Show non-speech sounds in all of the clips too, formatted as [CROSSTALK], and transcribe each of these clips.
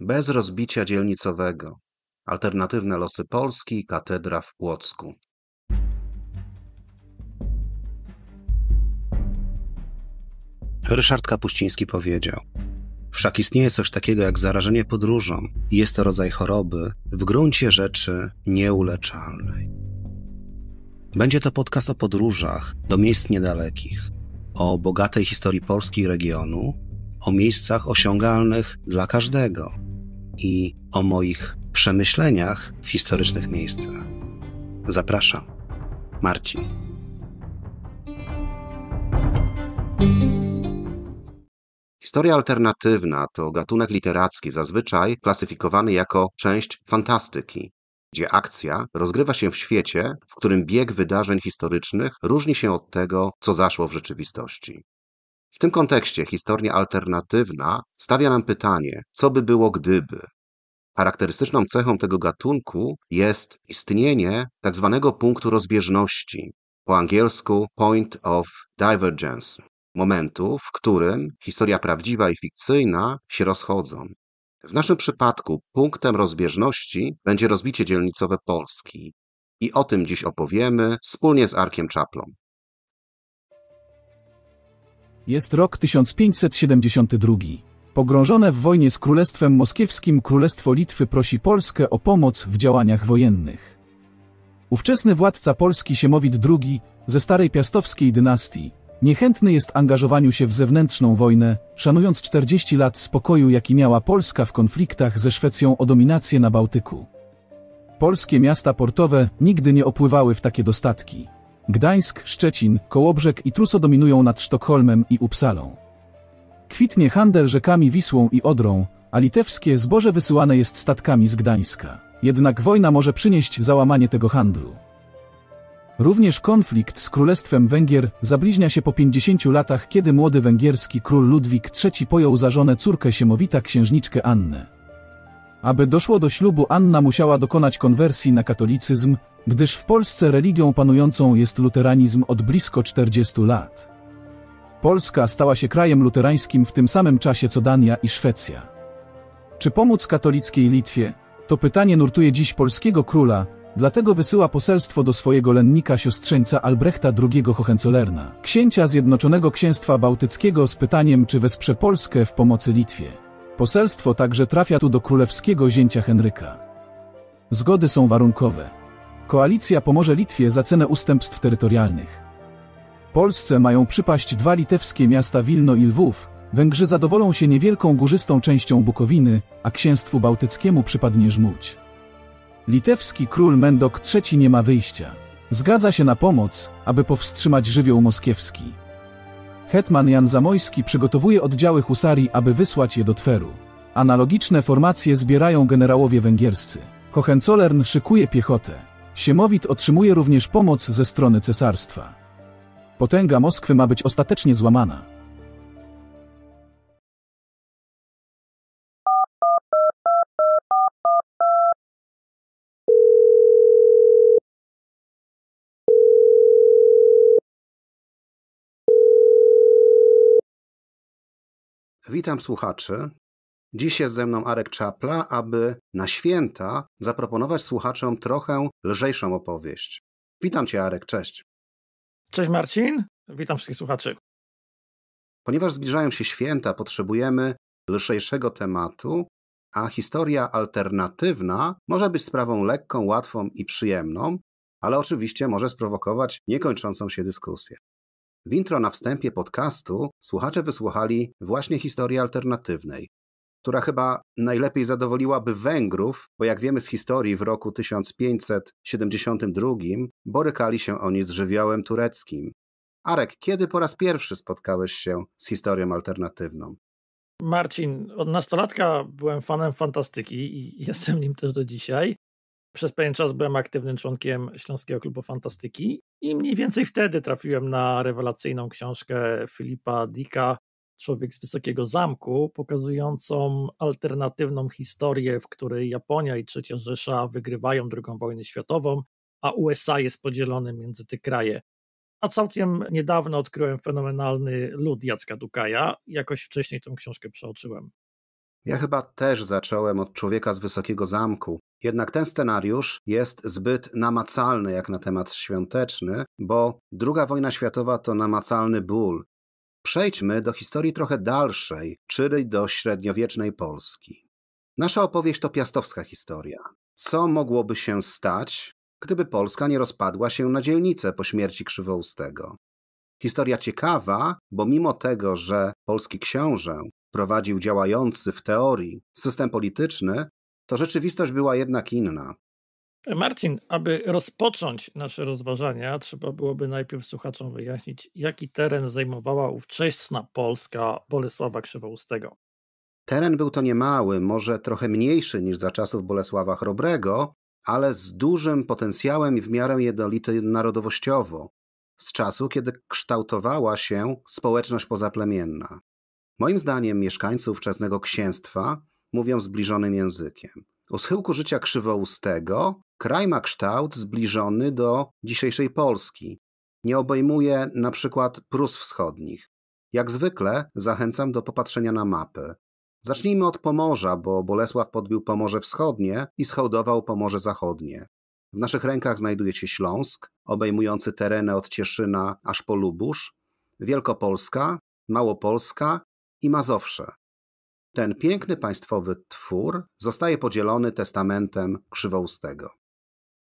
bez rozbicia dzielnicowego. Alternatywne losy Polski, katedra w Płocku. Ryszard Kapuściński powiedział: Wszak istnieje coś takiego jak zarażenie podróżą i jest to rodzaj choroby w gruncie rzeczy nieuleczalnej. Będzie to podcast o podróżach do miejsc niedalekich, o bogatej historii Polski i regionu, o miejscach osiągalnych dla każdego i o moich przemyśleniach w historycznych miejscach. Zapraszam, Marcin. Historia alternatywna to gatunek literacki, zazwyczaj klasyfikowany jako część fantastyki, gdzie akcja rozgrywa się w świecie, w którym bieg wydarzeń historycznych różni się od tego, co zaszło w rzeczywistości. W tym kontekście historia alternatywna stawia nam pytanie, co by było gdyby. Charakterystyczną cechą tego gatunku jest istnienie tzw. Tak punktu rozbieżności, po angielsku point of divergence, momentu, w którym historia prawdziwa i fikcyjna się rozchodzą. W naszym przypadku punktem rozbieżności będzie rozbicie dzielnicowe Polski. I o tym dziś opowiemy wspólnie z Arkiem Czaplą. Jest rok 1572. Pogrążone w wojnie z Królestwem Moskiewskim Królestwo Litwy prosi Polskę o pomoc w działaniach wojennych. Ówczesny władca Polski Siemowit II, ze starej piastowskiej dynastii, niechętny jest angażowaniu się w zewnętrzną wojnę, szanując 40 lat spokoju jaki miała Polska w konfliktach ze Szwecją o dominację na Bałtyku. Polskie miasta portowe nigdy nie opływały w takie dostatki. Gdańsk, Szczecin, Kołobrzeg i Truso dominują nad Sztokholmem i Upsalą. Kwitnie handel rzekami Wisłą i Odrą, a litewskie zboże wysyłane jest statkami z Gdańska. Jednak wojna może przynieść załamanie tego handlu. Również konflikt z Królestwem Węgier zabliźnia się po 50 latach, kiedy młody węgierski król Ludwik III pojął za żonę córkę Siemowita księżniczkę Annę. Aby doszło do ślubu, Anna musiała dokonać konwersji na katolicyzm, gdyż w Polsce religią panującą jest luteranizm od blisko 40 lat. Polska stała się krajem luterańskim w tym samym czasie co Dania i Szwecja. Czy pomóc katolickiej Litwie? To pytanie nurtuje dziś polskiego króla, dlatego wysyła poselstwo do swojego lennika siostrzeńca Albrechta II Hohenzollerna, księcia Zjednoczonego Księstwa Bałtyckiego z pytaniem czy wesprze Polskę w pomocy Litwie. Poselstwo także trafia tu do królewskiego zięcia Henryka. Zgody są warunkowe. Koalicja pomoże Litwie za cenę ustępstw terytorialnych. Polsce mają przypaść dwa litewskie miasta Wilno i Lwów, Węgrzy zadowolą się niewielką górzystą częścią Bukowiny, a księstwu bałtyckiemu przypadnie żmudź. Litewski król Mendok III nie ma wyjścia. Zgadza się na pomoc, aby powstrzymać żywioł moskiewski. Hetman Jan Zamojski przygotowuje oddziały husarii, aby wysłać je do Tweru. Analogiczne formacje zbierają generałowie węgierscy. Hohenzollern szykuje piechotę. Siemowit otrzymuje również pomoc ze strony cesarstwa. Potęga Moskwy ma być ostatecznie złamana. Witam słuchaczy. Dziś jest ze mną Arek Czapla, aby na święta zaproponować słuchaczom trochę lżejszą opowieść. Witam cię, Arek, cześć. Cześć Marcin, witam wszystkich słuchaczy. Ponieważ zbliżają się święta, potrzebujemy lżejszego tematu, a historia alternatywna może być sprawą lekką, łatwą i przyjemną, ale oczywiście może sprowokować niekończącą się dyskusję. W intro na wstępie podcastu słuchacze wysłuchali właśnie historii alternatywnej, która chyba najlepiej zadowoliłaby Węgrów, bo jak wiemy z historii w roku 1572 borykali się oni z żywiołem tureckim. Arek, kiedy po raz pierwszy spotkałeś się z historią alternatywną? Marcin, od nastolatka byłem fanem fantastyki i jestem nim też do dzisiaj przez pewien czas byłem aktywnym członkiem Śląskiego Klubu Fantastyki i mniej więcej wtedy trafiłem na rewelacyjną książkę Filipa Dicka Człowiek z Wysokiego Zamku, pokazującą alternatywną historię, w której Japonia i III Rzesza wygrywają II wojnę światową, a USA jest podzielone między te kraje. A całkiem niedawno odkryłem fenomenalny lud Jacka Dukaja. Jakoś wcześniej tę książkę przeoczyłem. Ja chyba też zacząłem od Człowieka z Wysokiego Zamku, jednak ten scenariusz jest zbyt namacalny jak na temat świąteczny, bo II wojna światowa to namacalny ból. Przejdźmy do historii trochę dalszej, czyli do średniowiecznej Polski. Nasza opowieść to piastowska historia. Co mogłoby się stać, gdyby Polska nie rozpadła się na dzielnice po śmierci Krzywoustego? Historia ciekawa, bo mimo tego, że polski książę prowadził działający w teorii system polityczny, to rzeczywistość była jednak inna. Marcin, aby rozpocząć nasze rozważania, trzeba byłoby najpierw słuchaczom wyjaśnić, jaki teren zajmowała ówczesna Polska Bolesława Krzywoustego. Teren był to niemały, może trochę mniejszy niż za czasów Bolesława Chrobrego, ale z dużym potencjałem i w miarę jednolity narodowościowo, z czasu, kiedy kształtowała się społeczność pozaplemienna. Moim zdaniem mieszkańcy ówczesnego księstwa mówią zbliżonym językiem. O schyłku życia krzywoustego kraj ma kształt zbliżony do dzisiejszej Polski. Nie obejmuje na przykład Prus Wschodnich. Jak zwykle zachęcam do popatrzenia na mapy. Zacznijmy od Pomorza, bo Bolesław podbił Pomorze Wschodnie i schołdował Pomorze Zachodnie. W naszych rękach znajduje się Śląsk, obejmujący tereny od Cieszyna aż po Lubusz, Wielkopolska, Małopolska i Mazowsze. Ten piękny państwowy twór zostaje podzielony testamentem Krzywoustego.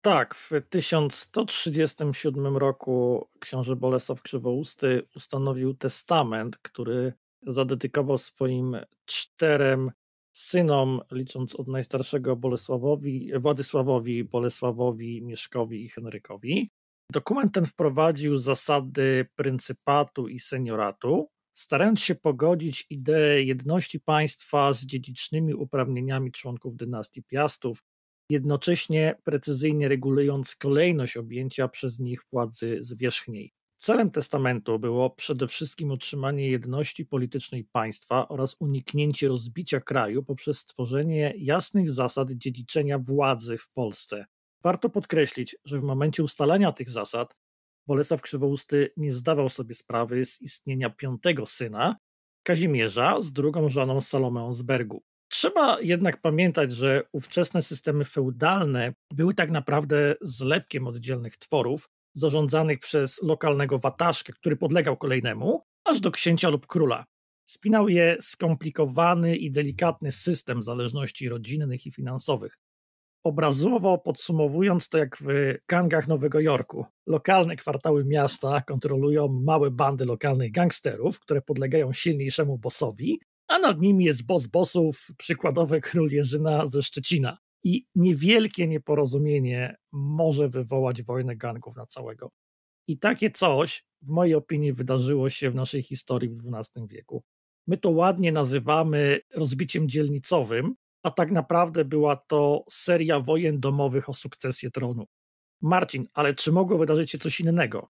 Tak, w 1137 roku książę Bolesław Krzywousty ustanowił testament, który zadedykował swoim czterem synom, licząc od najstarszego Bolesławowi, Władysławowi, Bolesławowi, Mieszkowi i Henrykowi. Dokument ten wprowadził zasady pryncypatu i senioratu, starając się pogodzić ideę jedności państwa z dziedzicznymi uprawnieniami członków dynastii Piastów, jednocześnie precyzyjnie regulując kolejność objęcia przez nich władzy zwierzchniej. Celem testamentu było przede wszystkim utrzymanie jedności politycznej państwa oraz uniknięcie rozbicia kraju poprzez stworzenie jasnych zasad dziedziczenia władzy w Polsce. Warto podkreślić, że w momencie ustalania tych zasad Bolesław Krzywousty nie zdawał sobie sprawy z istnienia piątego syna, Kazimierza, z drugą żoną Salomeą z Bergu. Trzeba jednak pamiętać, że ówczesne systemy feudalne były tak naprawdę zlepkiem oddzielnych tworów, zarządzanych przez lokalnego wataszkę, który podlegał kolejnemu, aż do księcia lub króla. Spinał je skomplikowany i delikatny system zależności rodzinnych i finansowych. Obrazowo podsumowując to jak w gangach Nowego Jorku. Lokalne kwartały miasta kontrolują małe bandy lokalnych gangsterów, które podlegają silniejszemu bossowi, a nad nimi jest boss bossów, przykładowy król Jerzyna ze Szczecina. I niewielkie nieporozumienie może wywołać wojnę gangów na całego. I takie coś, w mojej opinii, wydarzyło się w naszej historii w XII wieku. My to ładnie nazywamy rozbiciem dzielnicowym, a tak naprawdę była to seria wojen domowych o sukcesję tronu. Marcin, ale czy mogło wydarzyć się coś innego?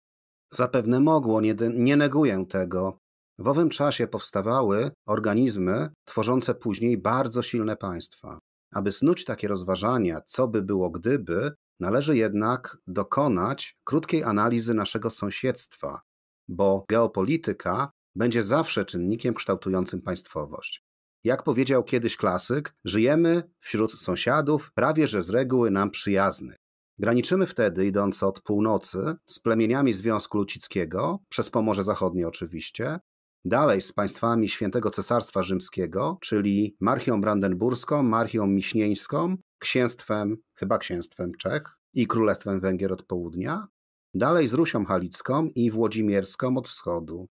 Zapewne mogło, nie, nie neguję tego. W owym czasie powstawały organizmy tworzące później bardzo silne państwa. Aby snuć takie rozważania, co by było gdyby, należy jednak dokonać krótkiej analizy naszego sąsiedztwa, bo geopolityka będzie zawsze czynnikiem kształtującym państwowość. Jak powiedział kiedyś klasyk, żyjemy wśród sąsiadów prawie że z reguły nam przyjaznych. Graniczymy wtedy, idąc od północy, z plemieniami Związku Lucickiego, przez Pomorze Zachodnie oczywiście, dalej z państwami Świętego Cesarstwa Rzymskiego, czyli Marchią Brandenburską, Marchią Miśnieńską, księstwem, chyba księstwem Czech i Królestwem Węgier od południa, dalej z Rusią Halicką i Włodzimierską od wschodu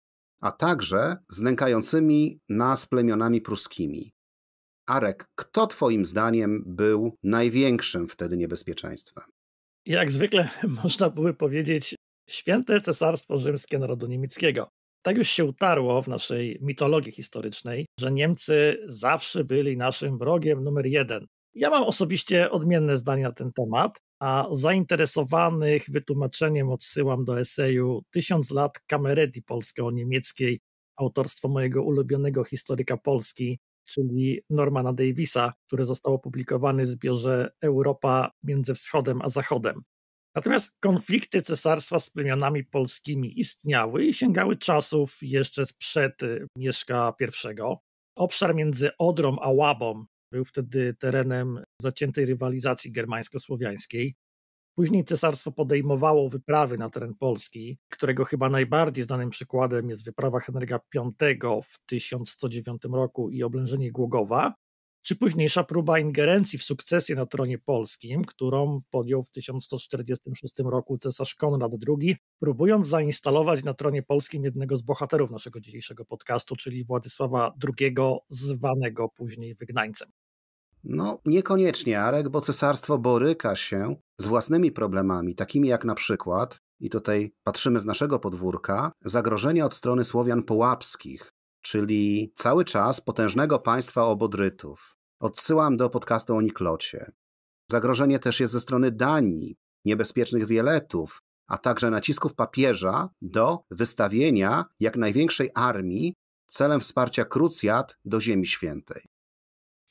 a także z nękającymi nas plemionami pruskimi. Arek, kto Twoim zdaniem był największym wtedy niebezpieczeństwem? Jak zwykle [LAUGHS] można by powiedzieć, święte cesarstwo rzymskie narodu niemieckiego. Tak już się utarło w naszej mitologii historycznej, że Niemcy zawsze byli naszym wrogiem numer jeden. Ja mam osobiście odmienne zdanie na ten temat, a zainteresowanych wytłumaczeniem odsyłam do eseju Tysiąc lat Kameredi polsko-niemieckiej, autorstwo mojego ulubionego historyka Polski, czyli Normana Davisa, które zostało opublikowane w zbiorze Europa między Wschodem a Zachodem. Natomiast konflikty cesarstwa z plemionami polskimi istniały i sięgały czasów jeszcze sprzed y, Mieszka I. Obszar między Odrą a Łabą był wtedy terenem zaciętej rywalizacji germańsko-słowiańskiej. Później cesarstwo podejmowało wyprawy na teren Polski, którego chyba najbardziej znanym przykładem jest wyprawa Henryka V w 1109 roku i oblężenie Głogowa, czy późniejsza próba ingerencji w sukcesję na tronie polskim, którą podjął w 1146 roku cesarz Konrad II, próbując zainstalować na tronie polskim jednego z bohaterów naszego dzisiejszego podcastu, czyli Władysława II, zwanego później wygnańcem. No, niekoniecznie, Arek, bo cesarstwo boryka się z własnymi problemami, takimi jak na przykład, i tutaj patrzymy z naszego podwórka, zagrożenie od strony Słowian połapskich, czyli cały czas potężnego państwa obodrytów. Odsyłam do podcastu o Niklocie. Zagrożenie też jest ze strony Danii, niebezpiecznych wieletów, a także nacisków papieża do wystawienia jak największej armii celem wsparcia krucjat do Ziemi Świętej.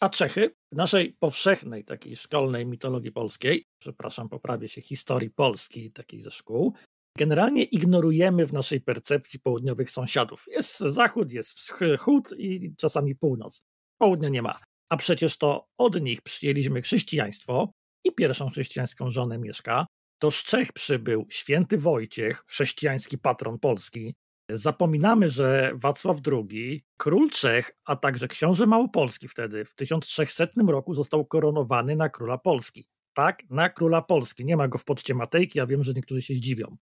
A Czechy, w naszej powszechnej takiej szkolnej mitologii polskiej, przepraszam, poprawię się, historii polskiej, takiej ze szkół, generalnie ignorujemy w naszej percepcji południowych sąsiadów. Jest zachód, jest wschód i czasami północ. Południa nie ma. A przecież to od nich przyjęliśmy chrześcijaństwo i pierwszą chrześcijańską żonę Mieszka. To z Czech przybył święty Wojciech, chrześcijański patron Polski, Zapominamy, że Wacław II, król Czech, a także książę Małopolski wtedy w 1300 roku został koronowany na króla Polski. Tak, na króla Polski. Nie ma go w poczcie Matejki, ja wiem, że niektórzy się zdziwią.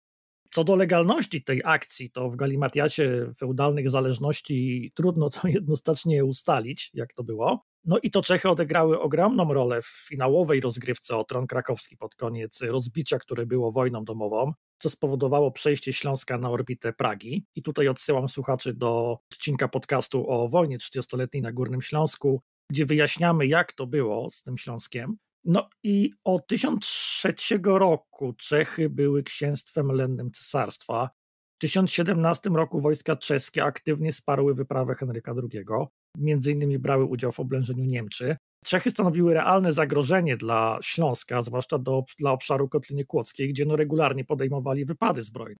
Co do legalności tej akcji, to w galimatiacie feudalnych zależności trudno to [LAUGHS] jednoznacznie ustalić, jak to było. No i to Czechy odegrały ogromną rolę w finałowej rozgrywce o tron krakowski pod koniec rozbicia, które było wojną domową co spowodowało przejście Śląska na orbitę Pragi. I tutaj odsyłam słuchaczy do odcinka podcastu o wojnie 30-letniej na Górnym Śląsku, gdzie wyjaśniamy, jak to było z tym Śląskiem. No i od 1003 roku Czechy były księstwem lennym cesarstwa. W 1017 roku wojska czeskie aktywnie sparły wyprawę Henryka II, między innymi brały udział w oblężeniu Niemczy. Czechy stanowiły realne zagrożenie dla Śląska, zwłaszcza do, dla obszaru Kotliny Kłodzkiej, gdzie no regularnie podejmowali wypady zbrojne.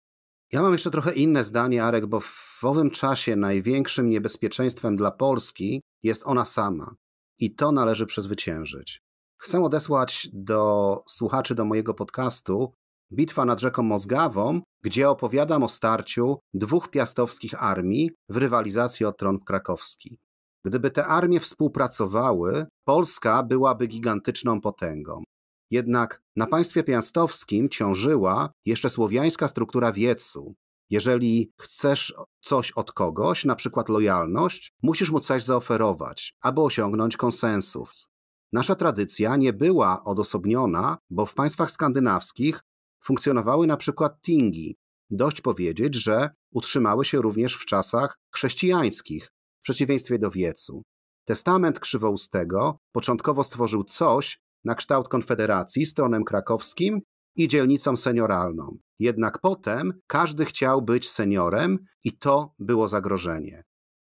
Ja mam jeszcze trochę inne zdanie, Arek, bo w owym czasie największym niebezpieczeństwem dla Polski jest ona sama. I to należy przezwyciężyć. Chcę odesłać do słuchaczy do mojego podcastu Bitwa nad rzeką Mozgawą, gdzie opowiadam o starciu dwóch piastowskich armii w rywalizacji o tron krakowski. Gdyby te armie współpracowały, Polska byłaby gigantyczną potęgą. Jednak na państwie piastowskim ciążyła jeszcze słowiańska struktura wiecu. Jeżeli chcesz coś od kogoś, na przykład lojalność, musisz mu coś zaoferować, aby osiągnąć konsensus. Nasza tradycja nie była odosobniona, bo w państwach skandynawskich funkcjonowały na przykład tingi. Dość powiedzieć, że utrzymały się również w czasach chrześcijańskich, w przeciwieństwie do wiecu. Testament Krzywoustego początkowo stworzył coś na kształt konfederacji stronem krakowskim i dzielnicą senioralną. Jednak potem każdy chciał być seniorem i to było zagrożenie.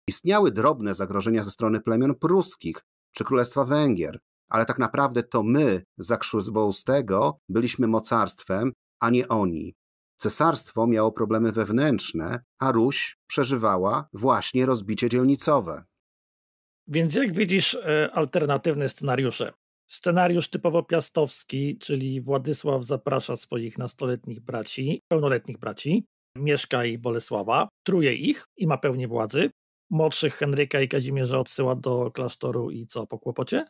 Istniały drobne zagrożenia ze strony plemion pruskich czy Królestwa Węgier, ale tak naprawdę to my za Krzywoustego byliśmy mocarstwem, a nie oni. Cesarstwo miało problemy wewnętrzne, a Ruś przeżywała właśnie rozbicie dzielnicowe. Więc jak widzisz e, alternatywne scenariusze? Scenariusz typowo piastowski, czyli Władysław zaprasza swoich nastoletnich braci, pełnoletnich braci, Mieszka i Bolesława, truje ich i ma pełnię władzy. Młodszych Henryka i Kazimierza odsyła do klasztoru i co, po kłopocie?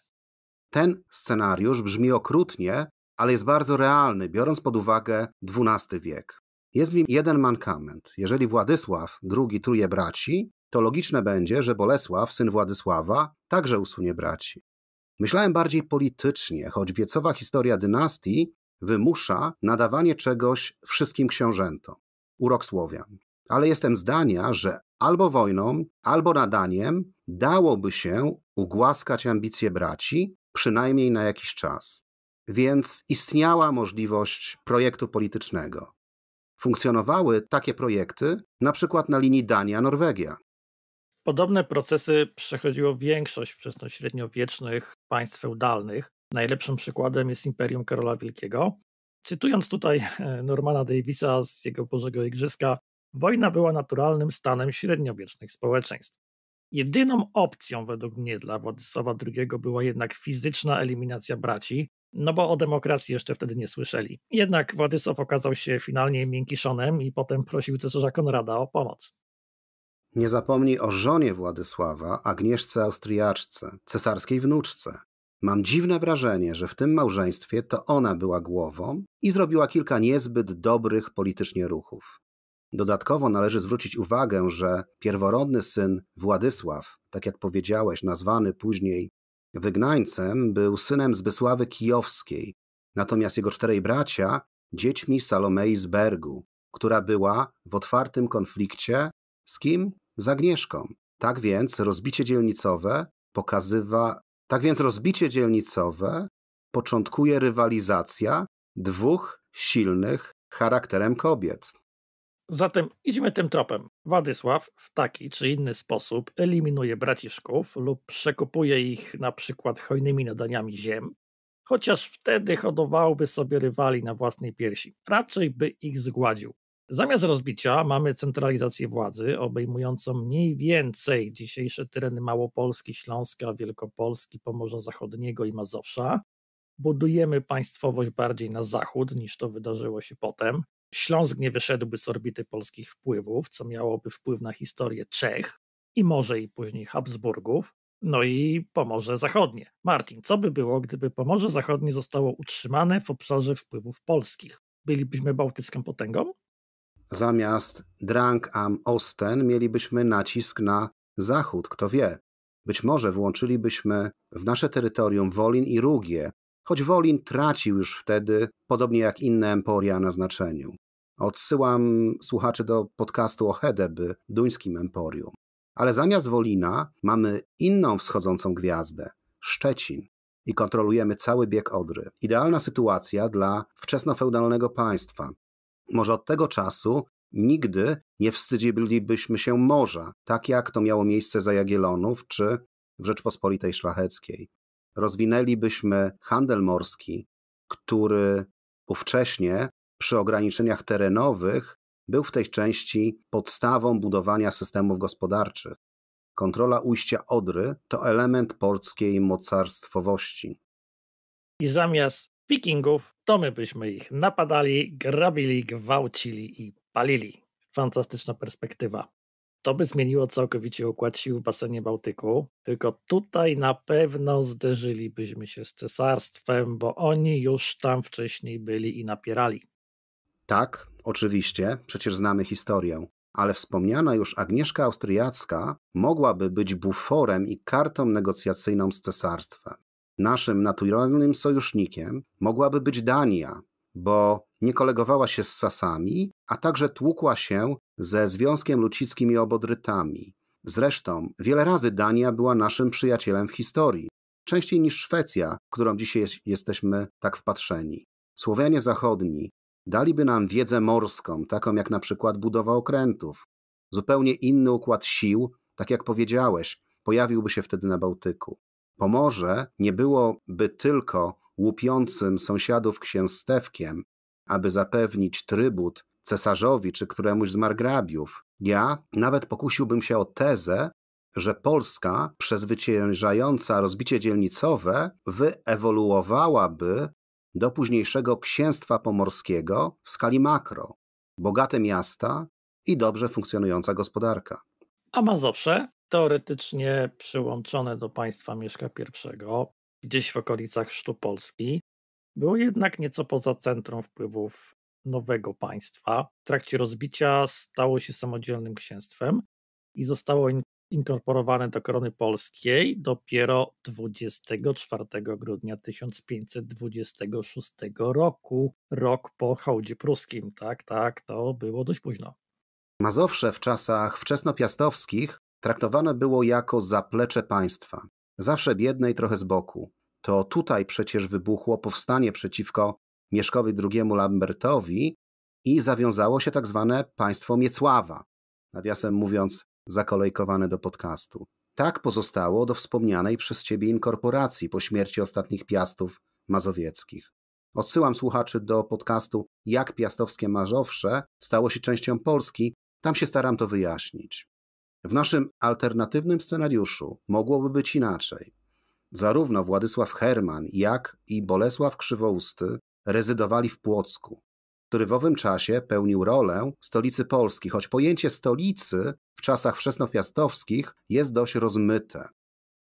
Ten scenariusz brzmi okrutnie, ale jest bardzo realny, biorąc pod uwagę XII wiek. Jest w nim jeden mankament. Jeżeli Władysław II truje braci, to logiczne będzie, że Bolesław, syn Władysława, także usunie braci. Myślałem bardziej politycznie, choć wiecowa historia dynastii wymusza nadawanie czegoś wszystkim książętom. Urok Słowian. Ale jestem zdania, że albo wojną, albo nadaniem dałoby się ugłaskać ambicje braci, przynajmniej na jakiś czas. Więc istniała możliwość projektu politycznego funkcjonowały takie projekty, na przykład na linii Dania-Norwegia. Podobne procesy przechodziło większość wczesnośredniowiecznych państw feudalnych. Najlepszym przykładem jest Imperium Karola Wielkiego. Cytując tutaj e, Normana Davisa z jego Bożego Igrzyska, wojna była naturalnym stanem średniowiecznych społeczeństw. Jedyną opcją według mnie dla Władysława II była jednak fizyczna eliminacja braci, no bo o demokracji jeszcze wtedy nie słyszeli. Jednak Władysław okazał się finalnie miękkiszonem i potem prosił cesarza Konrada o pomoc. Nie zapomnij o żonie Władysława, Agnieszce Austriaczce, cesarskiej wnuczce. Mam dziwne wrażenie, że w tym małżeństwie to ona była głową i zrobiła kilka niezbyt dobrych politycznie ruchów. Dodatkowo należy zwrócić uwagę, że pierworodny syn Władysław, tak jak powiedziałeś, nazwany później Wygnańcem był synem Zbysławy Kijowskiej, natomiast jego czterej bracia dziećmi Salomei z Bergu, która była w otwartym konflikcie z kim? Z Agnieszką. Tak więc rozbicie dzielnicowe pokazywa, tak więc rozbicie dzielnicowe początkuje rywalizacja dwóch silnych charakterem kobiet. Zatem idźmy tym tropem. Władysław w taki czy inny sposób eliminuje braciszków lub przekupuje ich na przykład hojnymi nadaniami ziem, chociaż wtedy hodowałby sobie rywali na własnej piersi. Raczej by ich zgładził. Zamiast rozbicia mamy centralizację władzy obejmującą mniej więcej dzisiejsze tereny Małopolski, Śląska, Wielkopolski, Pomorza Zachodniego i Mazowsza. Budujemy państwowość bardziej na zachód niż to wydarzyło się potem. Śląsk nie wyszedłby z orbity polskich wpływów, co miałoby wpływ na historię Czech i może i później Habsburgów, no i Pomorze Zachodnie. Martin, co by było, gdyby Pomorze Zachodnie zostało utrzymane w obszarze wpływów polskich? Bylibyśmy bałtycką potęgą? Zamiast Drang am Osten mielibyśmy nacisk na Zachód, kto wie. Być może włączylibyśmy w nasze terytorium Wolin i Rugię, choć Wolin tracił już wtedy, podobnie jak inne emporia, na znaczeniu. Odsyłam słuchaczy do podcastu o Hedeby, duńskim emporium. Ale zamiast Wolina mamy inną wschodzącą gwiazdę Szczecin i kontrolujemy cały bieg Odry. Idealna sytuacja dla wczesnofeudalnego państwa. Może od tego czasu nigdy nie wstydzilibyśmy się morza, tak jak to miało miejsce za Jagielonów czy w Rzeczpospolitej Szlacheckiej. Rozwinęlibyśmy handel morski, który ówcześnie przy ograniczeniach terenowych był w tej części podstawą budowania systemów gospodarczych. Kontrola ujścia Odry to element polskiej mocarstwowości. I zamiast wikingów, to my byśmy ich napadali, grabili, gwałcili i palili. Fantastyczna perspektywa. To by zmieniło całkowicie układ sił w basenie Bałtyku, tylko tutaj na pewno zderzylibyśmy się z cesarstwem, bo oni już tam wcześniej byli i napierali. Tak, oczywiście, przecież znamy historię, ale wspomniana już Agnieszka Austriacka mogłaby być buforem i kartą negocjacyjną z cesarstwem. Naszym naturalnym sojusznikiem mogłaby być Dania, bo nie kolegowała się z Sasami, a także tłukła się ze Związkiem Lucickim i Obodrytami. Zresztą wiele razy Dania była naszym przyjacielem w historii, częściej niż Szwecja, którą dzisiaj jest, jesteśmy tak wpatrzeni. Słowianie zachodni Daliby nam wiedzę morską, taką jak na przykład budowa okrętów, zupełnie inny układ sił, tak jak powiedziałeś, pojawiłby się wtedy na Bałtyku. Pomorze nie byłoby tylko łupiącym sąsiadów księstewkiem, aby zapewnić trybut cesarzowi czy któremuś z margrabiów. Ja nawet pokusiłbym się o tezę, że Polska, przezwyciężająca rozbicie dzielnicowe, wyewoluowałaby do późniejszego księstwa pomorskiego w skali makro, bogate miasta i dobrze funkcjonująca gospodarka. A Mazowsze, teoretycznie przyłączone do państwa Mieszka I, gdzieś w okolicach Sztu Polski, było jednak nieco poza centrum wpływów nowego państwa. W trakcie rozbicia stało się samodzielnym księstwem i zostało inkorporowane do korony polskiej dopiero 24 grudnia 1526 roku, rok po hołdzie pruskim. Tak, tak, to było dość późno. Mazowsze w czasach wczesnopiastowskich traktowane było jako zaplecze państwa, zawsze biedne i trochę z boku. To tutaj przecież wybuchło powstanie przeciwko Mieszkowi II Lambertowi i zawiązało się tak zwane państwo Miecława. Nawiasem mówiąc, zakolejkowane do podcastu. Tak pozostało do wspomnianej przez ciebie inkorporacji po śmierci ostatnich piastów mazowieckich. Odsyłam słuchaczy do podcastu Jak piastowskie mazowsze stało się częścią Polski, tam się staram to wyjaśnić. W naszym alternatywnym scenariuszu mogłoby być inaczej. Zarówno Władysław Herman, jak i Bolesław Krzywousty rezydowali w Płocku który w owym czasie pełnił rolę stolicy Polski, choć pojęcie stolicy w czasach wczesnopiastowskich jest dość rozmyte.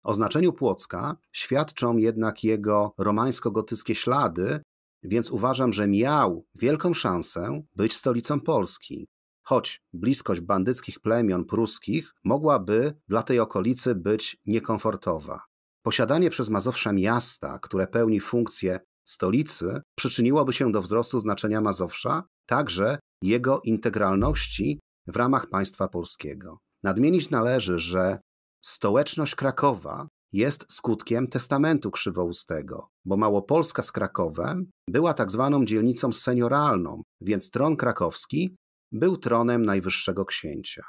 O znaczeniu Płocka świadczą jednak jego romańsko-gotyckie ślady, więc uważam, że miał wielką szansę być stolicą Polski. Choć bliskość bandyckich plemion pruskich mogłaby dla tej okolicy być niekomfortowa. Posiadanie przez Mazowsza miasta, które pełni funkcję stolicy przyczyniłoby się do wzrostu znaczenia Mazowsza, także jego integralności w ramach państwa polskiego. Nadmienić należy, że stołeczność Krakowa jest skutkiem testamentu krzywoustego, bo Małopolska z Krakowem była tak zwaną dzielnicą senioralną, więc tron krakowski był tronem najwyższego księcia.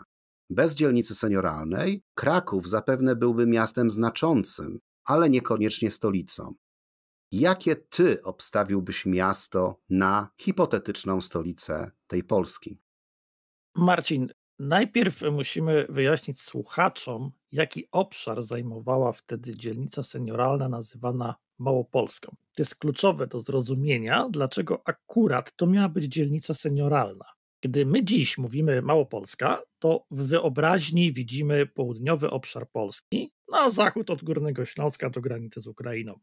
Bez dzielnicy senioralnej Kraków zapewne byłby miastem znaczącym, ale niekoniecznie stolicą. Jakie ty obstawiłbyś miasto na hipotetyczną stolicę tej Polski? Marcin, najpierw musimy wyjaśnić słuchaczom, jaki obszar zajmowała wtedy dzielnica senioralna nazywana Małopolską. To jest kluczowe do zrozumienia, dlaczego akurat to miała być dzielnica senioralna. Gdy my dziś mówimy Małopolska, to w wyobraźni widzimy południowy obszar Polski, na zachód od Górnego Śląska do granicy z Ukrainą.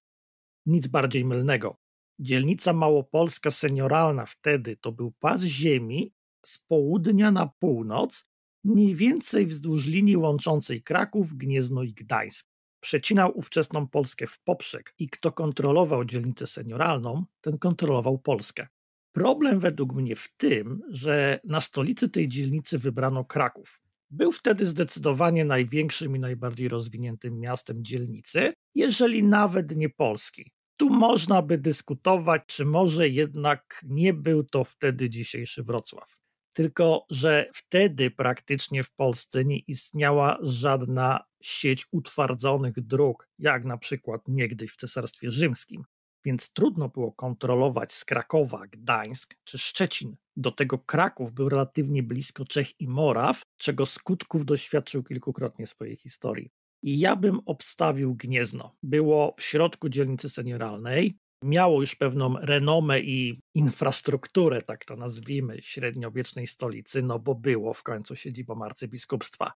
Nic bardziej mylnego. Dzielnica Małopolska senioralna wtedy to był pas ziemi z południa na północ, mniej więcej wzdłuż linii łączącej Kraków, Gniezno i Gdańsk. Przecinał ówczesną Polskę w poprzek i kto kontrolował dzielnicę senioralną, ten kontrolował Polskę. Problem według mnie w tym, że na stolicy tej dzielnicy wybrano Kraków. Był wtedy zdecydowanie największym i najbardziej rozwiniętym miastem dzielnicy, jeżeli nawet nie Polski. Tu można by dyskutować, czy może jednak nie był to wtedy dzisiejszy Wrocław. Tylko, że wtedy praktycznie w Polsce nie istniała żadna sieć utwardzonych dróg, jak na przykład niegdyś w Cesarstwie Rzymskim więc trudno było kontrolować z Krakowa, Gdańsk czy Szczecin. Do tego Kraków był relatywnie blisko Czech i Moraw, czego skutków doświadczył kilkukrotnie w swojej historii. I ja bym obstawił Gniezno. Było w środku dzielnicy senioralnej, miało już pewną renomę i infrastrukturę, tak to nazwijmy, średniowiecznej stolicy, no bo było w końcu siedzibą arcybiskupstwa.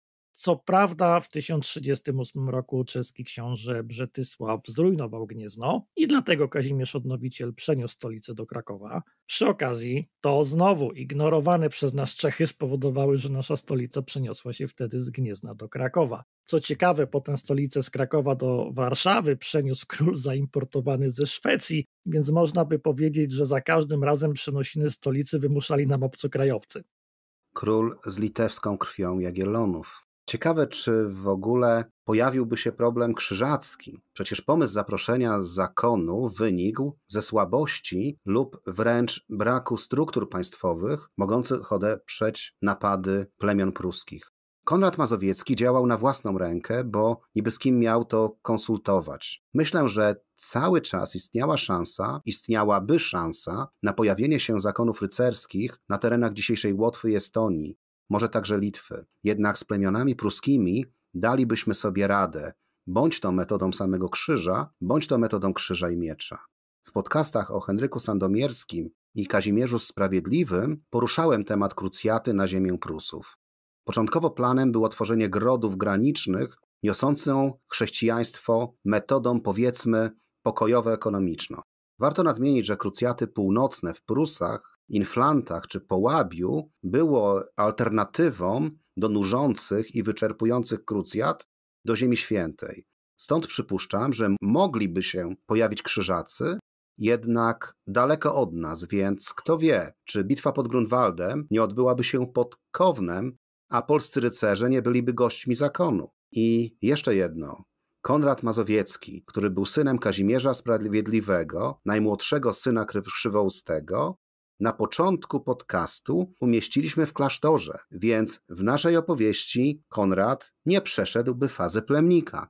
Co prawda w 1038 roku czeski książę Brzetysław zrujnował Gniezno i dlatego Kazimierz Odnowiciel przeniósł stolicę do Krakowa. Przy okazji to znowu ignorowane przez nas Czechy spowodowały, że nasza stolica przeniosła się wtedy z Gniezna do Krakowa. Co ciekawe, potem stolicę z Krakowa do Warszawy przeniósł król zaimportowany ze Szwecji, więc można by powiedzieć, że za każdym razem przenosiny stolicy wymuszali nam obcokrajowcy. Król z litewską krwią Jagiellonów. Ciekawe, czy w ogóle pojawiłby się problem krzyżacki. Przecież pomysł zaproszenia z zakonu wynikł ze słabości lub wręcz braku struktur państwowych mogących odeprzeć napady plemion pruskich. Konrad Mazowiecki działał na własną rękę, bo niby z kim miał to konsultować. Myślę, że cały czas istniała szansa, istniałaby szansa na pojawienie się zakonów rycerskich na terenach dzisiejszej Łotwy i Estonii może także Litwy. Jednak z plemionami pruskimi dalibyśmy sobie radę, bądź to metodą samego krzyża, bądź to metodą krzyża i miecza. W podcastach o Henryku Sandomierskim i Kazimierzu Sprawiedliwym poruszałem temat krucjaty na ziemię Prusów. Początkowo planem było tworzenie grodów granicznych niosącą chrześcijaństwo metodą powiedzmy pokojowo-ekonomiczną. Warto nadmienić, że krucjaty północne w Prusach Inflantach czy Połabiu było alternatywą do nużących i wyczerpujących krucjat do Ziemi Świętej. Stąd przypuszczam, że mogliby się pojawić krzyżacy, jednak daleko od nas, więc kto wie, czy bitwa pod Grunwaldem nie odbyłaby się pod Kownem, a polscy rycerze nie byliby gośćmi zakonu. I jeszcze jedno. Konrad Mazowiecki, który był synem Kazimierza Sprawiedliwego, najmłodszego syna Krzywoustego, na początku podcastu umieściliśmy w klasztorze, więc w naszej opowieści Konrad nie przeszedłby fazy plemnika.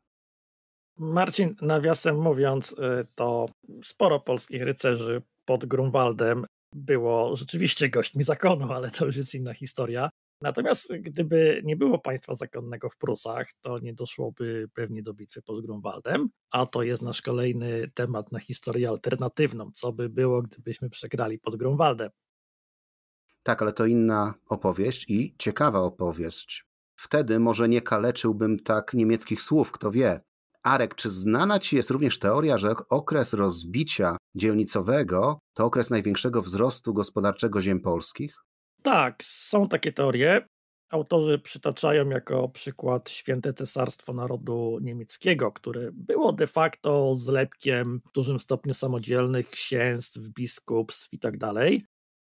Marcin, nawiasem mówiąc, y, to sporo polskich rycerzy pod Grunwaldem było rzeczywiście gośćmi zakonu, ale to już jest inna historia. Natomiast gdyby nie było państwa zakonnego w Prusach, to nie doszłoby pewnie do bitwy pod Grunwaldem, a to jest nasz kolejny temat na historię alternatywną, co by było, gdybyśmy przegrali pod Grunwaldem. Tak, ale to inna opowieść i ciekawa opowieść. Wtedy może nie kaleczyłbym tak niemieckich słów, kto wie. Arek, czy znana ci jest również teoria, że okres rozbicia dzielnicowego to okres największego wzrostu gospodarczego ziem polskich? Tak, są takie teorie. Autorzy przytaczają jako przykład święte cesarstwo narodu niemieckiego, które było de facto zlepkiem w dużym stopniu samodzielnych księstw, biskupstw itd.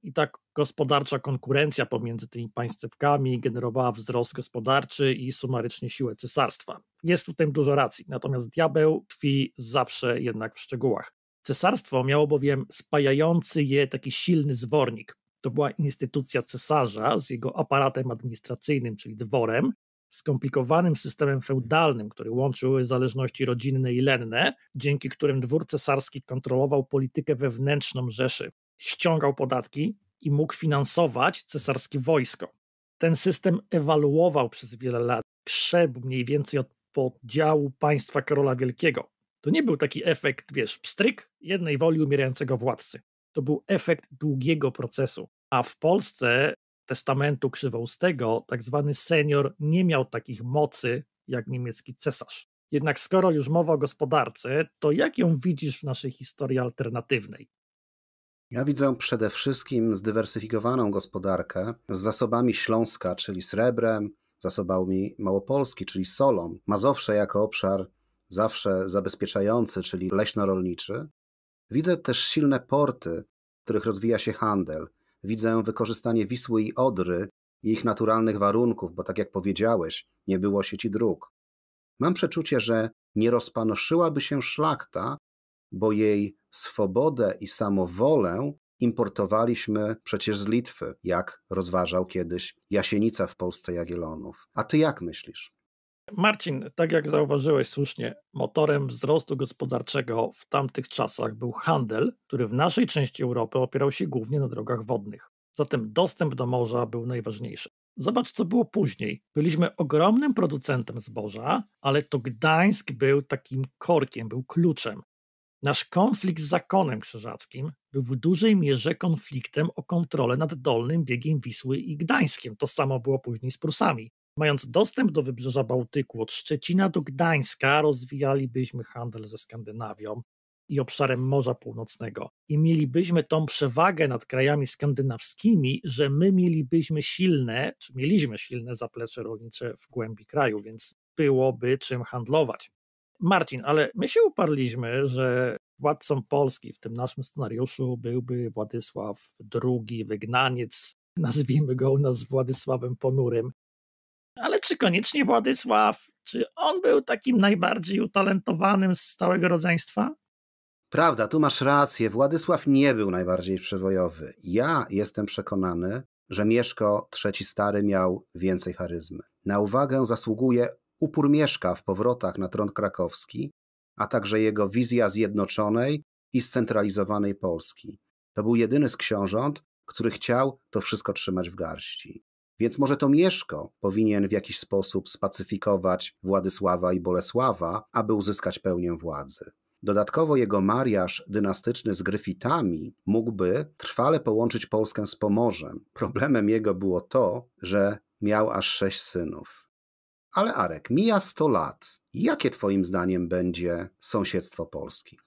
I ta tak gospodarcza konkurencja pomiędzy tymi państwkami generowała wzrost gospodarczy i sumarycznie siłę cesarstwa. Jest w tym dużo racji, natomiast diabeł tkwi zawsze jednak w szczegółach. Cesarstwo miało bowiem spajający je taki silny zwornik. To była instytucja cesarza z jego aparatem administracyjnym, czyli dworem, skomplikowanym systemem feudalnym, który łączył zależności rodzinne i lenne, dzięki którym dwór cesarski kontrolował politykę wewnętrzną Rzeszy, ściągał podatki i mógł finansować cesarskie wojsko. Ten system ewoluował przez wiele lat, krzebł mniej więcej od podziału państwa Karola Wielkiego. To nie był taki efekt, wiesz, pstryk jednej woli umierającego władcy to był efekt długiego procesu. A w Polsce testamentu krzywoustego tak zwany senior nie miał takich mocy jak niemiecki cesarz. Jednak skoro już mowa o gospodarce, to jak ją widzisz w naszej historii alternatywnej? Ja widzę przede wszystkim zdywersyfikowaną gospodarkę z zasobami Śląska, czyli srebrem, zasobami Małopolski, czyli solą, Mazowsze jako obszar zawsze zabezpieczający, czyli leśno-rolniczy, Widzę też silne porty, w których rozwija się handel. Widzę wykorzystanie Wisły i Odry i ich naturalnych warunków, bo tak jak powiedziałeś, nie było sieci dróg. Mam przeczucie, że nie rozpanoszyłaby się szlachta, bo jej swobodę i samowolę importowaliśmy przecież z Litwy, jak rozważał kiedyś Jasienica w Polsce Jagielonów. A ty jak myślisz? Marcin, tak jak zauważyłeś słusznie, motorem wzrostu gospodarczego w tamtych czasach był handel, który w naszej części Europy opierał się głównie na drogach wodnych. Zatem dostęp do morza był najważniejszy. Zobacz, co było później. Byliśmy ogromnym producentem zboża, ale to Gdańsk był takim korkiem, był kluczem. Nasz konflikt z zakonem krzyżackim był w dużej mierze konfliktem o kontrolę nad dolnym biegiem Wisły i Gdańskiem. To samo było później z Prusami. Mając dostęp do wybrzeża Bałtyku od Szczecina do Gdańska, rozwijalibyśmy handel ze Skandynawią i obszarem Morza Północnego. I mielibyśmy tą przewagę nad krajami skandynawskimi, że my mielibyśmy silne, czy mieliśmy silne zaplecze rolnicze w głębi kraju, więc byłoby czym handlować. Marcin, ale my się uparliśmy, że władcą Polski w tym naszym scenariuszu byłby Władysław II, wygnaniec, nazwijmy go u nas Władysławem Ponurym ale czy koniecznie Władysław? Czy on był takim najbardziej utalentowanym z całego rodzeństwa? Prawda, tu masz rację. Władysław nie był najbardziej przewojowy. Ja jestem przekonany, że Mieszko III Stary miał więcej charyzmy. Na uwagę zasługuje upór Mieszka w powrotach na tron krakowski, a także jego wizja zjednoczonej i scentralizowanej Polski. To był jedyny z książąt, który chciał to wszystko trzymać w garści. Więc może to Mieszko powinien w jakiś sposób spacyfikować Władysława i Bolesława, aby uzyskać pełnię władzy. Dodatkowo jego mariaż dynastyczny z Gryfitami mógłby trwale połączyć Polskę z Pomorzem. Problemem jego było to, że miał aż sześć synów. Ale Arek, mija 100 lat. Jakie Twoim zdaniem będzie sąsiedztwo Polski?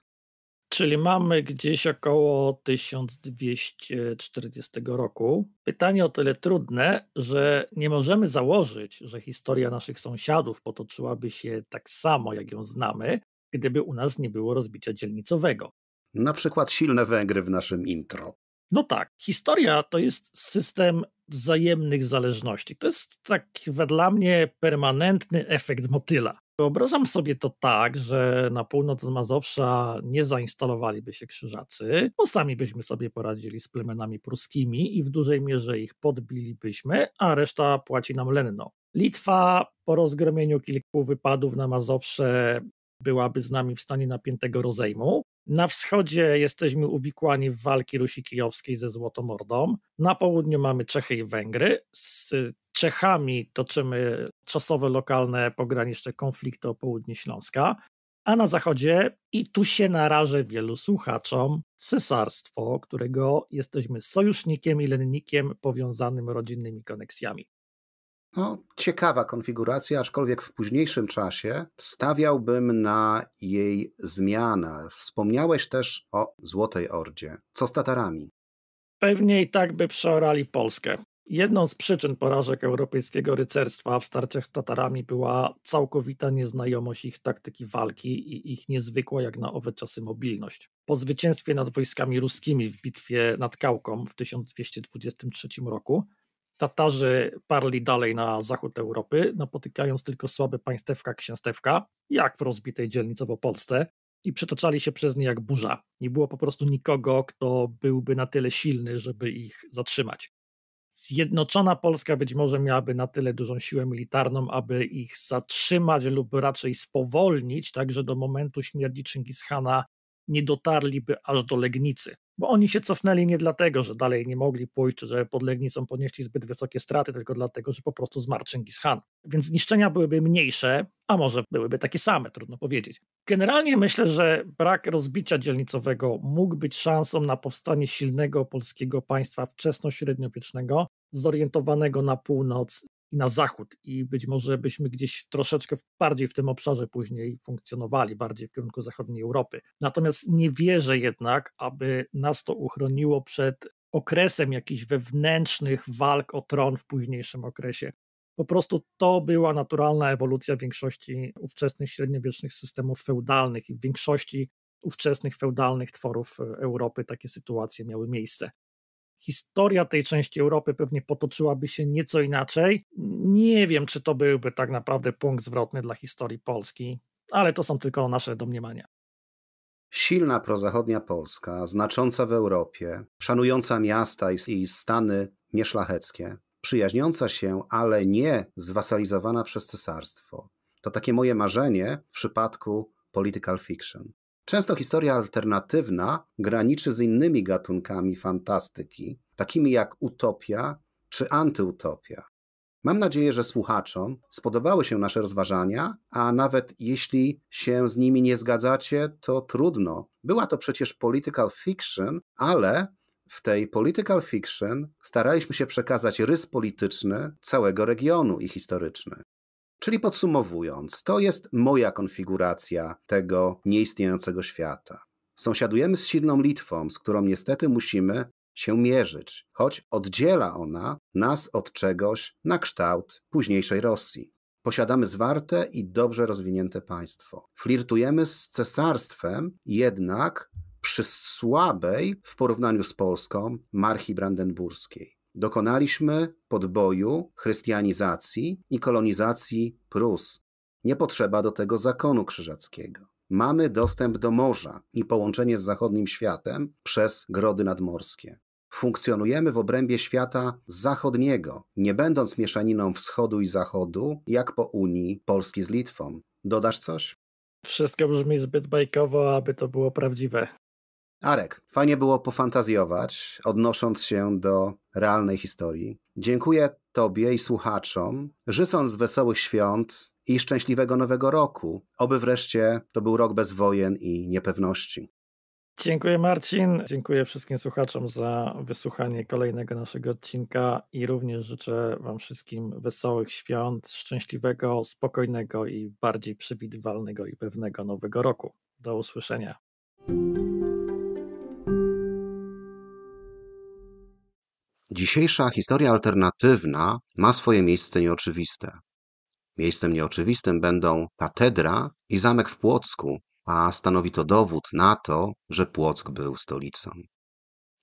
Czyli mamy gdzieś około 1240 roku. Pytanie o tyle trudne, że nie możemy założyć, że historia naszych sąsiadów potoczyłaby się tak samo, jak ją znamy, gdyby u nas nie było rozbicia dzielnicowego. Na przykład silne Węgry w naszym intro. No tak, historia to jest system wzajemnych zależności. To jest tak dla mnie permanentny efekt motyla. Wyobrażam sobie to tak, że na północ Mazowsza nie zainstalowaliby się krzyżacy, bo sami byśmy sobie poradzili z plemenami pruskimi i w dużej mierze ich podbilibyśmy, a reszta płaci nam lenno. Litwa po rozgromieniu kilku wypadów na Mazowsze byłaby z nami w stanie napiętego rozejmu. Na wschodzie jesteśmy uwikłani w walki Rusi Kijowskiej ze Złotomordą. Na południu mamy Czechy i Węgry z Czechami toczymy czasowe, lokalne pograniczne konflikty o południe Śląska, a na zachodzie, i tu się narażę wielu słuchaczom, cesarstwo, którego jesteśmy sojusznikiem i lennikiem powiązanym rodzinnymi koneksjami. No, ciekawa konfiguracja, aczkolwiek w późniejszym czasie stawiałbym na jej zmianę. Wspomniałeś też o Złotej Ordzie. Co z Tatarami? Pewnie i tak by przeorali Polskę. Jedną z przyczyn porażek europejskiego rycerstwa w starciach z Tatarami była całkowita nieznajomość ich taktyki walki i ich niezwykła jak na owe czasy mobilność. Po zwycięstwie nad wojskami ruskimi w bitwie nad Kałką w 1223 roku Tatarzy parli dalej na zachód Europy, napotykając tylko słabe państewka księstewka, jak w rozbitej dzielnicowo Polsce, i przetaczali się przez nie jak burza. Nie było po prostu nikogo, kto byłby na tyle silny, żeby ich zatrzymać. Zjednoczona Polska być może miałaby na tyle dużą siłę militarną, aby ich zatrzymać lub raczej spowolnić, także do momentu śmierci Chingis nie dotarliby aż do Legnicy. Bo oni się cofnęli nie dlatego, że dalej nie mogli pójść, czy że pod Legnicą ponieśli zbyt wysokie straty, tylko dlatego, że po prostu zmarł z Khan. Więc zniszczenia byłyby mniejsze, a może byłyby takie same, trudno powiedzieć. Generalnie myślę, że brak rozbicia dzielnicowego mógł być szansą na powstanie silnego polskiego państwa wczesnośredniowiecznego, zorientowanego na północ i na zachód i być może byśmy gdzieś troszeczkę bardziej w tym obszarze później funkcjonowali, bardziej w kierunku zachodniej Europy. Natomiast nie wierzę jednak, aby nas to uchroniło przed okresem jakichś wewnętrznych walk o tron w późniejszym okresie. Po prostu to była naturalna ewolucja większości ówczesnych średniowiecznych systemów feudalnych i w większości ówczesnych feudalnych tworów e, Europy takie sytuacje miały miejsce historia tej części Europy pewnie potoczyłaby się nieco inaczej. Nie wiem, czy to byłby tak naprawdę punkt zwrotny dla historii Polski, ale to są tylko nasze domniemania. Silna prozachodnia Polska, znacząca w Europie, szanująca miasta i stany nieszlacheckie, przyjaźniąca się, ale nie zwasalizowana przez cesarstwo. To takie moje marzenie w przypadku political fiction. Często historia alternatywna graniczy z innymi gatunkami fantastyki, takimi jak utopia czy antyutopia. Mam nadzieję, że słuchaczom spodobały się nasze rozważania, a nawet jeśli się z nimi nie zgadzacie, to trudno. Była to przecież political fiction, ale w tej political fiction staraliśmy się przekazać rys polityczny całego regionu i historyczny. Czyli podsumowując, to jest moja konfiguracja tego nieistniejącego świata. Sąsiadujemy z silną Litwą, z którą niestety musimy się mierzyć, choć oddziela ona nas od czegoś na kształt późniejszej Rosji. Posiadamy zwarte i dobrze rozwinięte państwo. Flirtujemy z cesarstwem, jednak przy słabej w porównaniu z Polską marchi brandenburskiej. Dokonaliśmy podboju, chrystianizacji i kolonizacji Prus. Nie potrzeba do tego zakonu krzyżackiego. Mamy dostęp do morza i połączenie z zachodnim światem przez grody nadmorskie. Funkcjonujemy w obrębie świata zachodniego, nie będąc mieszaniną wschodu i zachodu, jak po Unii Polski z Litwą. Dodasz coś? Wszystko brzmi zbyt bajkowo, aby to było prawdziwe. Arek, fajnie było pofantazjować, odnosząc się do realnej historii. Dziękuję Tobie i słuchaczom, życząc wesołych świąt i szczęśliwego nowego roku. Oby wreszcie to był rok bez wojen i niepewności. Dziękuję Marcin, dziękuję wszystkim słuchaczom za wysłuchanie kolejnego naszego odcinka i również życzę Wam wszystkim wesołych świąt, szczęśliwego, spokojnego i bardziej przewidywalnego i pewnego nowego roku. Do usłyszenia. Dzisiejsza historia alternatywna ma swoje miejsce nieoczywiste. Miejscem nieoczywistym będą katedra i zamek w Płocku, a stanowi to dowód na to, że Płock był stolicą.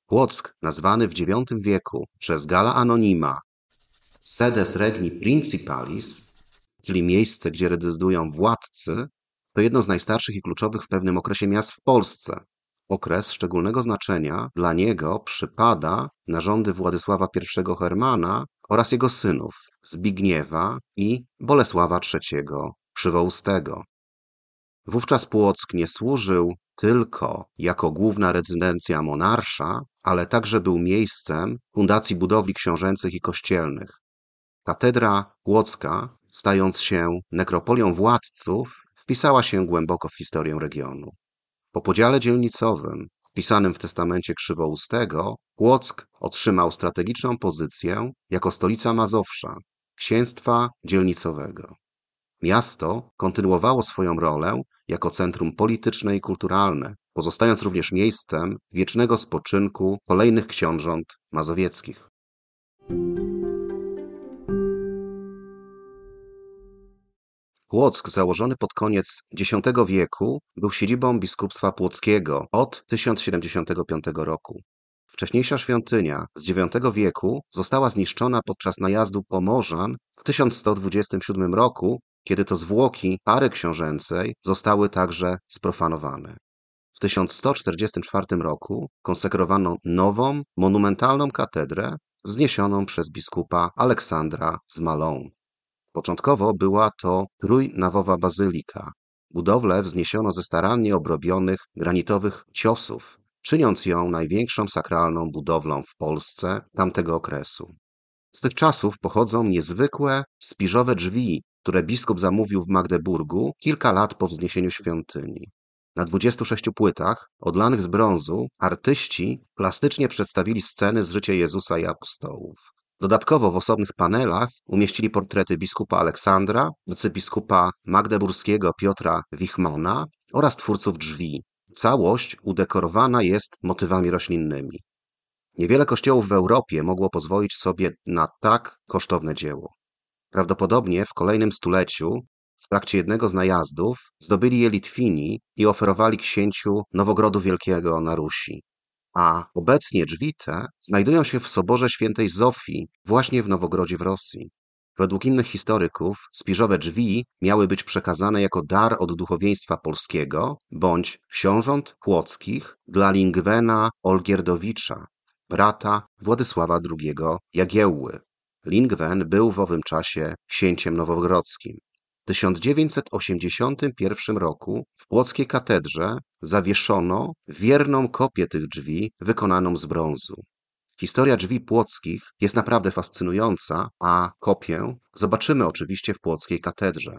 Płock, nazwany w IX wieku przez Gala Anonima sedes regni principalis, czyli miejsce, gdzie rezydują władcy, to jedno z najstarszych i kluczowych w pewnym okresie miast w Polsce, Okres szczególnego znaczenia dla niego przypada na rządy Władysława I Hermana oraz jego synów Zbigniewa i Bolesława III Krzywoustego. Wówczas Płock nie służył tylko jako główna rezydencja monarsza, ale także był miejscem fundacji budowli książęcych i kościelnych. Katedra Płocka, stając się nekropolią władców, wpisała się głęboko w historię regionu. Po podziale dzielnicowym, wpisanym w testamencie Krzywoustego, Płock otrzymał strategiczną pozycję jako stolica Mazowsza, księstwa dzielnicowego. Miasto kontynuowało swoją rolę jako centrum polityczne i kulturalne, pozostając również miejscem wiecznego spoczynku kolejnych książąt mazowieckich. Płock, założony pod koniec X wieku, był siedzibą biskupstwa płockiego od 1075 roku. Wcześniejsza świątynia z IX wieku została zniszczona podczas najazdu Pomorzan w 1127 roku, kiedy to zwłoki pary książęcej zostały także sprofanowane. W 1144 roku konsekrowano nową, monumentalną katedrę wzniesioną przez biskupa Aleksandra z Malą. Początkowo była to trójnawowa bazylika. Budowlę wzniesiono ze starannie obrobionych granitowych ciosów, czyniąc ją największą sakralną budowlą w Polsce tamtego okresu. Z tych czasów pochodzą niezwykłe spiżowe drzwi, które biskup zamówił w Magdeburgu kilka lat po wzniesieniu świątyni. Na 26 płytach, odlanych z brązu, artyści plastycznie przedstawili sceny z życia Jezusa i apostołów. Dodatkowo w osobnych panelach umieścili portrety biskupa Aleksandra, arcybiskupa magdeburskiego Piotra Wichmona oraz twórców drzwi. Całość udekorowana jest motywami roślinnymi. Niewiele kościołów w Europie mogło pozwolić sobie na tak kosztowne dzieło. Prawdopodobnie w kolejnym stuleciu, w trakcie jednego z najazdów, zdobyli je Litwini i oferowali księciu Nowogrodu Wielkiego na Rusi a obecnie drzwi te znajdują się w soborze świętej Zofii właśnie w Nowogrodzie w Rosji. Według innych historyków spiżowe drzwi miały być przekazane jako dar od duchowieństwa polskiego bądź książąt płockich dla Lingwena Olgierdowicza, brata Władysława II Jagiełły. Lingwen był w owym czasie księciem nowogrodzkim. W 1981 roku w płockiej katedrze zawieszono wierną kopię tych drzwi wykonaną z brązu. Historia drzwi płockich jest naprawdę fascynująca, a kopię zobaczymy oczywiście w płockiej katedrze.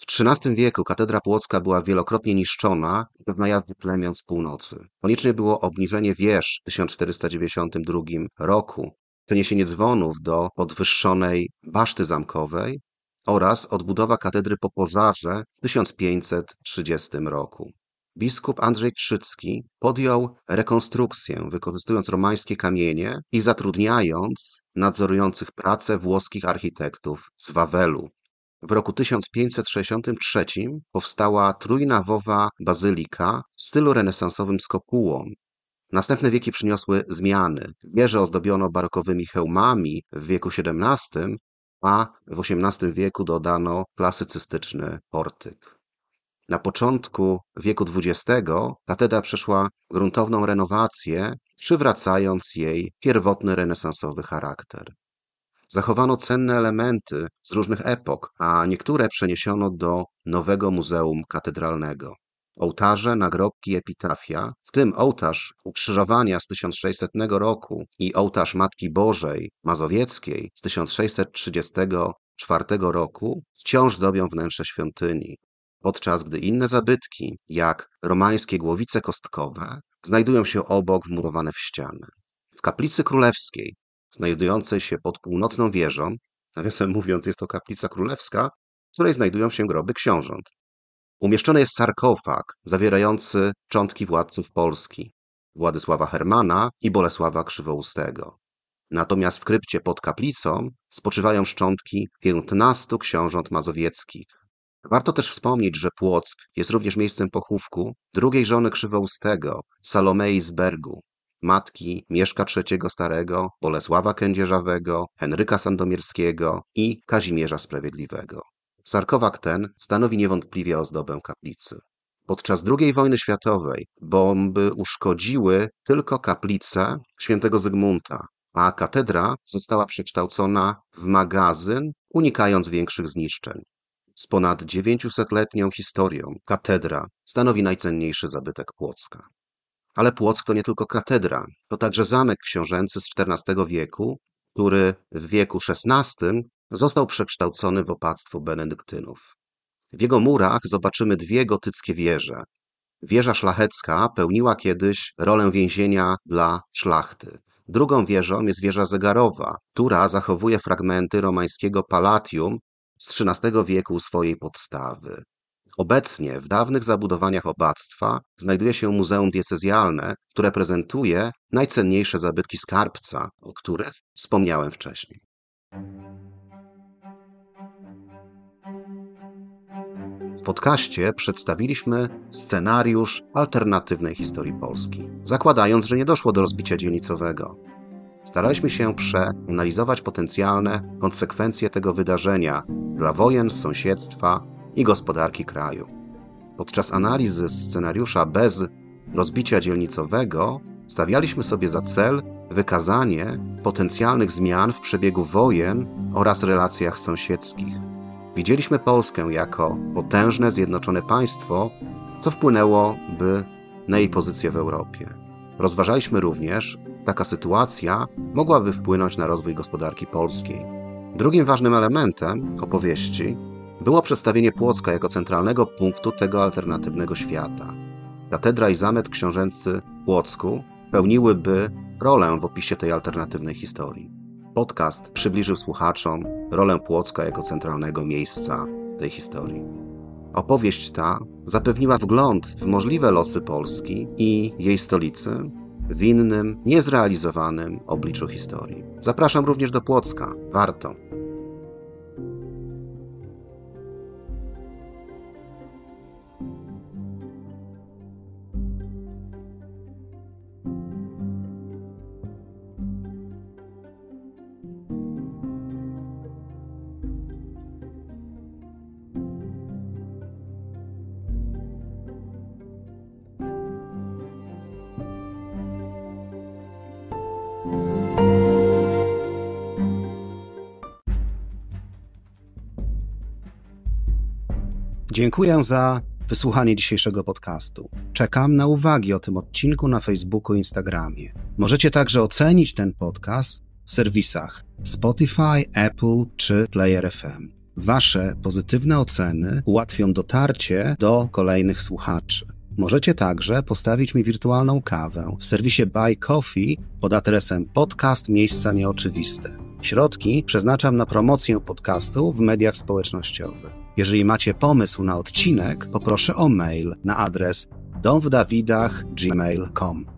W XIII wieku katedra płocka była wielokrotnie niszczona w najazdy plemion z północy. Konieczne było obniżenie wież w 1492 roku, przeniesienie dzwonów do podwyższonej baszty zamkowej oraz odbudowa katedry po pożarze w 1530 roku. Biskup Andrzej Krzycki podjął rekonstrukcję, wykorzystując romańskie kamienie i zatrudniając nadzorujących pracę włoskich architektów z Wawelu. W roku 1563 powstała trójnawowa bazylika w stylu renesansowym z kopułą. Następne wieki przyniosły zmiany. Wieże ozdobiono barokowymi hełmami w wieku XVII, a w XVIII wieku dodano klasycystyczny portyk. Na początku wieku XX katedra przeszła gruntowną renowację, przywracając jej pierwotny renesansowy charakter. Zachowano cenne elementy z różnych epok, a niektóre przeniesiono do nowego muzeum katedralnego. Ołtarze, nagrobki, epitafia, w tym ołtarz ukrzyżowania z 1600 roku i ołtarz Matki Bożej Mazowieckiej z 1634 roku wciąż zdobią wnętrze świątyni, podczas gdy inne zabytki, jak romańskie głowice kostkowe, znajdują się obok wmurowane w ściany. W kaplicy królewskiej, znajdującej się pod północną wieżą, nawiasem mówiąc jest to kaplica królewska, w której znajdują się groby książąt Umieszczony jest sarkofag zawierający czątki władców Polski Władysława Hermana i Bolesława Krzywoustego. Natomiast w krypcie pod kaplicą spoczywają szczątki 15 książąt mazowieckich. Warto też wspomnieć, że Płock jest również miejscem pochówku drugiej żony Krzywoustego, Salomei z Bergu, matki Mieszka III Starego, Bolesława Kędzierzawego, Henryka Sandomierskiego i Kazimierza Sprawiedliwego. Sarkowak ten stanowi niewątpliwie ozdobę kaplicy. Podczas II wojny światowej bomby uszkodziły tylko kaplicę świętego Zygmunta, a katedra została przekształcona w magazyn, unikając większych zniszczeń. Z ponad 900-letnią historią katedra stanowi najcenniejszy zabytek Płocka. Ale Płock to nie tylko katedra, to także zamek książęcy z XIV wieku, który w wieku XVI Został przekształcony w opactwo benedyktynów. W jego murach zobaczymy dwie gotyckie wieże. Wieża szlachecka pełniła kiedyś rolę więzienia dla szlachty. Drugą wieżą jest wieża zegarowa, która zachowuje fragmenty romańskiego palatium z XIII wieku swojej podstawy. Obecnie w dawnych zabudowaniach opactwa znajduje się Muzeum Diecezjalne, które prezentuje najcenniejsze zabytki skarbca, o których wspomniałem wcześniej. podcaście przedstawiliśmy scenariusz alternatywnej historii Polski, zakładając, że nie doszło do rozbicia dzielnicowego. Staraliśmy się przeanalizować potencjalne konsekwencje tego wydarzenia dla wojen, sąsiedztwa i gospodarki kraju. Podczas analizy scenariusza bez rozbicia dzielnicowego stawialiśmy sobie za cel wykazanie potencjalnych zmian w przebiegu wojen oraz relacjach sąsiedzkich. Widzieliśmy Polskę jako potężne, zjednoczone państwo, co wpłynęłoby na jej pozycję w Europie. Rozważaliśmy również, taka sytuacja mogłaby wpłynąć na rozwój gospodarki polskiej. Drugim ważnym elementem opowieści było przedstawienie Płocka jako centralnego punktu tego alternatywnego świata. Katedra i zamek książęcy Płocku pełniłyby rolę w opisie tej alternatywnej historii. Podcast przybliżył słuchaczom rolę Płocka jako centralnego miejsca tej historii. Opowieść ta zapewniła wgląd w możliwe losy Polski i jej stolicy w innym, niezrealizowanym obliczu historii. Zapraszam również do Płocka. Warto. Dziękuję za wysłuchanie dzisiejszego podcastu. Czekam na uwagi o tym odcinku na Facebooku i Instagramie. Możecie także ocenić ten podcast w serwisach Spotify, Apple czy Player FM. Wasze pozytywne oceny ułatwią dotarcie do kolejnych słuchaczy. Możecie także postawić mi wirtualną kawę w serwisie Buy Coffee pod adresem podcast Miejsca Nieoczywiste. Środki przeznaczam na promocję podcastu w mediach społecznościowych. Jeżeli macie pomysł na odcinek, poproszę o mail na adres domwdawidach.gmail.com.